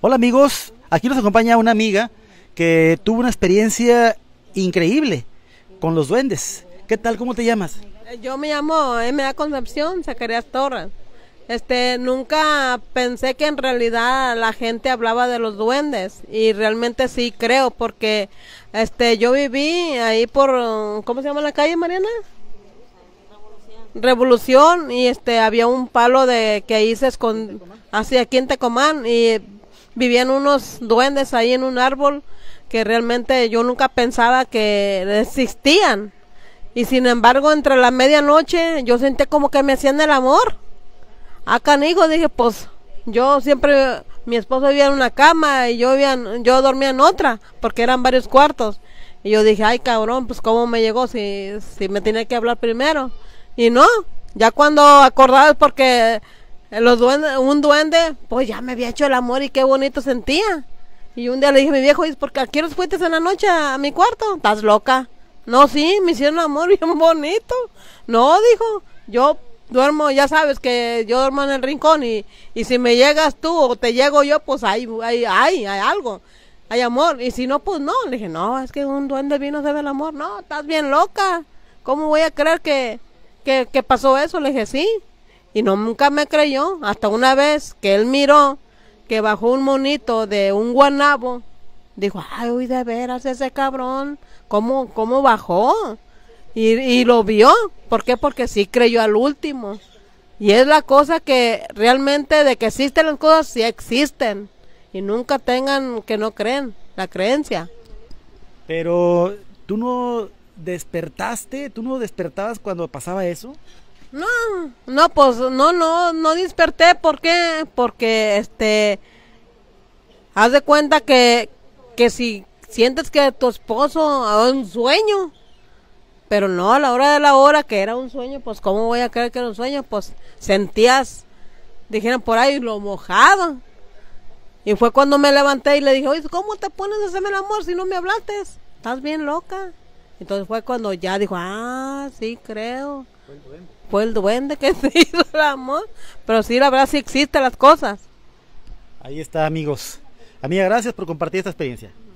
Hola amigos, aquí nos acompaña una amiga que tuvo una experiencia increíble con los duendes. ¿Qué tal? ¿Cómo te llamas? Yo me llamo M.A. Concepción Zacarías Torres. Este, nunca pensé que en realidad la gente hablaba de los duendes y realmente sí creo porque este yo viví ahí por ¿cómo se llama la calle, Mariana? revolución y este había un palo de que ahí se escondía así aquí en Tecomán y vivían unos duendes ahí en un árbol que realmente yo nunca pensaba que existían. Y sin embargo, entre la medianoche yo sentí como que me hacían el amor. A ah, canigo dije, pues yo siempre, mi esposo vivía en una cama y yo, yo dormía en otra, porque eran varios cuartos. Y yo dije, ay cabrón, pues cómo me llegó si, si me tenía que hablar primero. Y no, ya cuando acordabas porque los un duende, pues ya me había hecho el amor y qué bonito sentía. Y un día le dije a mi viejo, por qué los fuiste en la noche a, mi cuarto? ¿Estás loca? No, sí, me hicieron amor bien bonito. No, dijo, yo duermo, ya sabes que yo duermo en el rincón y, si me llegas tú o te llego yo, pues hay, hay, hay, algo, hay amor. Y si no, pues no. Le dije, no, es que un duende vino a hacer el amor. No, estás bien loca. ¿Cómo voy a creer que, ¿qué pasó eso, le dije, sí. Y no, nunca me creyó, hasta una vez que él miró que bajó un monito de un guanabo, dijo, ay, uy, de veras, ese cabrón, ¿cómo, cómo bajó? Y, y lo vio, ¿por qué? Porque sí creyó al último. Y es la cosa que realmente de que existen las cosas, sí existen. Y nunca tengan que no creen, la creencia. Pero tú no despertaste? ¿Tú no despertabas cuando pasaba eso? No, no, pues no, no, no desperté. ¿Por qué? Porque, este, haz de cuenta que, que si sientes que tu esposo es un sueño, pero no a la hora de la hora que era un sueño, pues ¿cómo voy a creer que era un sueño? Pues sentías, dijeron por ahí, lo mojado. Y fue cuando me levanté y le dije, oye, ¿cómo te pones a hacerme el amor si no me hablaste? Estás bien loca. Entonces fue cuando ya dijo, ah, sí, creo. Fue el duende. Fue el duende que se hizo el amor. Pero sí, la verdad, sí existen las cosas. Ahí está, amigos. Amiga, gracias por compartir esta experiencia.